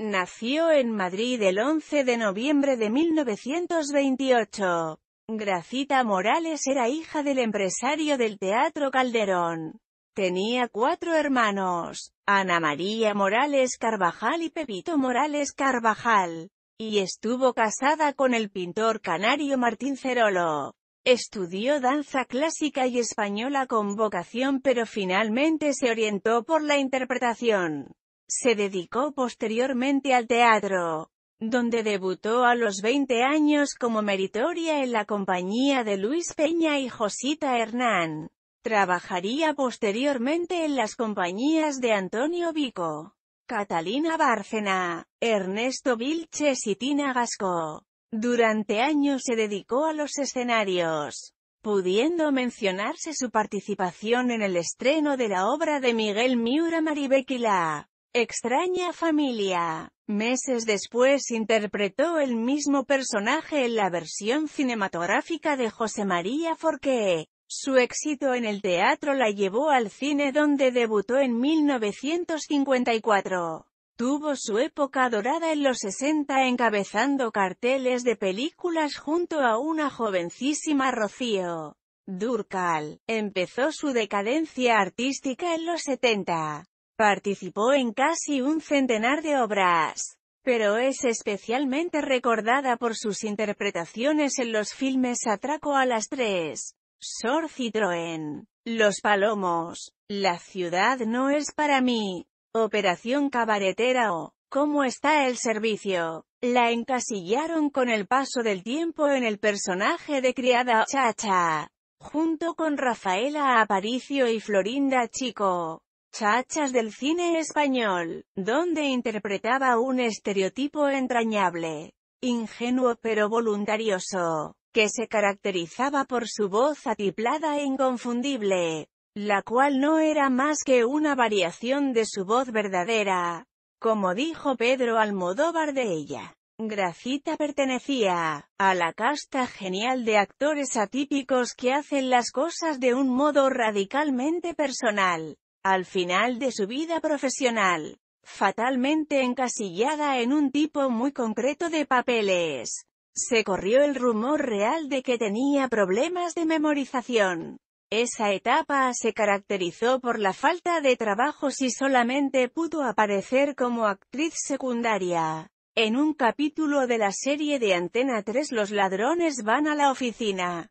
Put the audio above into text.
Nació en Madrid el 11 de noviembre de 1928. Gracita Morales era hija del empresario del Teatro Calderón. Tenía cuatro hermanos, Ana María Morales Carvajal y Pepito Morales Carvajal, y estuvo casada con el pintor canario Martín Cerolo. Estudió danza clásica y española con vocación pero finalmente se orientó por la interpretación. Se dedicó posteriormente al teatro, donde debutó a los 20 años como meritoria en la compañía de Luis Peña y Josita Hernán. Trabajaría posteriormente en las compañías de Antonio Vico, Catalina Bárcena, Ernesto Vilches y Tina Gasco. Durante años se dedicó a los escenarios, pudiendo mencionarse su participación en el estreno de la obra de Miguel Miura Maribequila, Extraña familia. Meses después interpretó el mismo personaje en la versión cinematográfica de José María Forqué. Su éxito en el teatro la llevó al cine donde debutó en 1954. Tuvo su época dorada en los 60 encabezando carteles de películas junto a una jovencísima Rocío. Durcal, empezó su decadencia artística en los 70. Participó en casi un centenar de obras, pero es especialmente recordada por sus interpretaciones en los filmes Atraco a las tres, Sor Citroën, Los Palomos, La ciudad no es para mí, Operación Cabaretera o ¿Cómo está el servicio? La encasillaron con el paso del tiempo en el personaje de criada Chacha, junto con Rafaela Aparicio y Florinda Chico. Chachas del cine español, donde interpretaba un estereotipo entrañable, ingenuo pero voluntarioso, que se caracterizaba por su voz atiplada e inconfundible, la cual no era más que una variación de su voz verdadera, como dijo Pedro Almodóvar de ella. Gracita pertenecía a la casta genial de actores atípicos que hacen las cosas de un modo radicalmente personal, al final de su vida profesional, fatalmente encasillada en un tipo muy concreto de papeles. Se corrió el rumor real de que tenía problemas de memorización. Esa etapa se caracterizó por la falta de trabajos y solamente pudo aparecer como actriz secundaria. En un capítulo de la serie de Antena 3 Los ladrones van a la oficina.